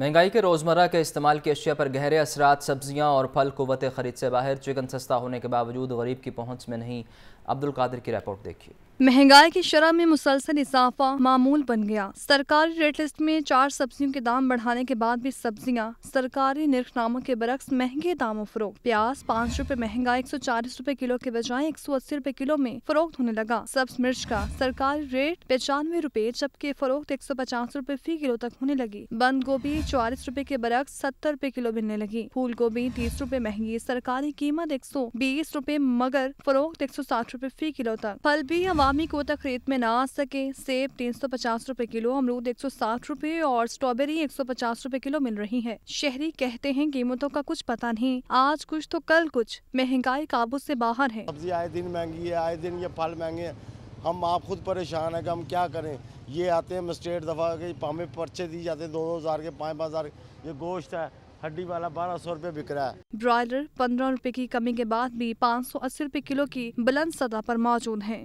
महंगाई के रोज़मर्रा के इस्तेमाल की अशिया पर गहरे असरा सब्जियां और फल कुत खरीद से बाहर चिकन सस्ता होने के बावजूद गरीब की पहुंच में नहीं अब्दुल कादिर की रिपोर्ट देखिए महंगाई की शरह में मुसलसल इजाफा मामूल बन गया सरकारी रेट लिस्ट में चार सब्जियों के दाम बढ़ाने के बाद भी सब्जियां सरकारी नामों के बरक्स महंगे दामों फरोख प्याज पाँच रूपए महंगा एक सौ चालीस रूपए किलो के बजाय एक सौ अस्सी रूपए किलो में फरोख्त होने लगा सब्ज मिर्च का सरकारी रेट पचानवे रूपए जबकि फरोख्त एक सौ पचास रूपए फी किलो तक होने लगी बंद गोभी चालीस रूपए के बरक्स सत्तर रूपए किलो मिलने लगी फूल गोभी तीस रूपए महंगी सरकारी कीमत एक सौ बीस रूपए मगर फरोख्त एक सौ साठ रूपए फी किलो तक फल भी हवा आमी कोता खरीद में ना आ सके सेब तीन सौ पचास रूपए किलो अमरूद एक सौ साठ रूपए और स्ट्रॉबेरी एक सौ पचास रूपए किलो मिल रही है शहरी कहते हैं कीमतों का कुछ पता नहीं आज कुछ तो कल कुछ महंगाई काबू से बाहर है सब्जी आए दिन महंगी है आए दिन ये फल महंगे हैं हम आप खुद परेशान है कि हम क्या करें ये आते हैं मस्टेट दफ़ा के पामे पर्चे दिए जाते हैं दो दो हज़ार के पाँच पाँच हज़ार ये गोश्त है हड्डी वाला बारह सौ रूपए बिक रहा है ब्रॉयलर पंद्रह रूपए की कमी के बाद भी पाँच सौ अस्सी रूपए किलो की बुलंद सतह पर मौजूद है